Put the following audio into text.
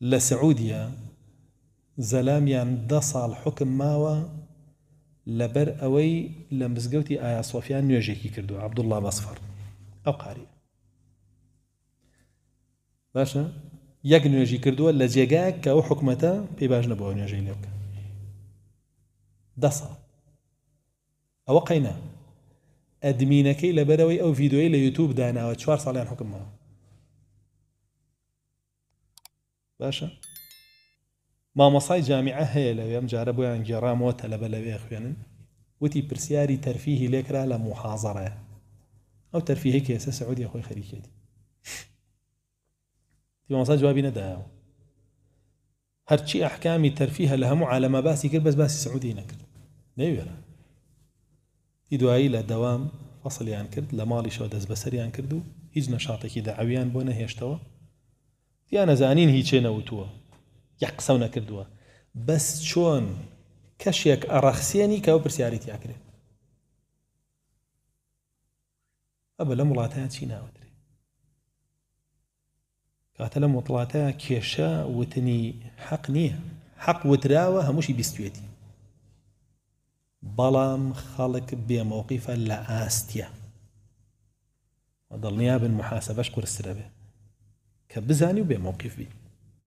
لسعودية زلاميا دصال الحكم ماوى لبر أوي لمزقوتي آيا صوفيان نيجيكي كردو عبد الله بصفر أو قاري باشا يك نيجي كردو لزيقاك كو حكمتا بيباجنا بو نيجي لك دصال أو قينا أدمينكي لبروي أو فيديوي ليوتيوب دانا وشوار صالح حكم ماوى باشە مامەسای جامیع هەیە لەوێم جارە بۆیان گێڕامەوە تەلەبە لەوێ خوێنن وتی پرسیاری تەرفیهی لێکرا لە محازڕە ئەو تەرفیهەیە کێسە سعودی خۆی خەریکێتی دیمەسا جوابی نەدایەوە هەرچی ئەحکامی تەرفیهە لە هەموو عالەمە باسی کرد بەس باسی سعودی نەکرد نەوێرە دی دوایی لە دەوام فەسلیان کرد لە ماڵی شەوە دەست بەسەریان کرد و هیچ نەشاتێکی داعویان بۆ نەهێشتەوە یا نەزانین هیچێ نەوتووە یە قسە نەکردووە بەس چۆن کەشێک ئەڕەخسیێنی کەەوە پرسیاری تیاکرێت ئەبە لەم وڵاتیان چی ناوترێ کاتە لەم وڵاتەیە کێشە وتنی حەق نییە حەق وتراوە هەمووشی بیستێتی بەڵام خەڵک بێمەوقیفە لە ئاستە دڵنیا بن محاسبەش قرسرە بێت کە وبموقف بي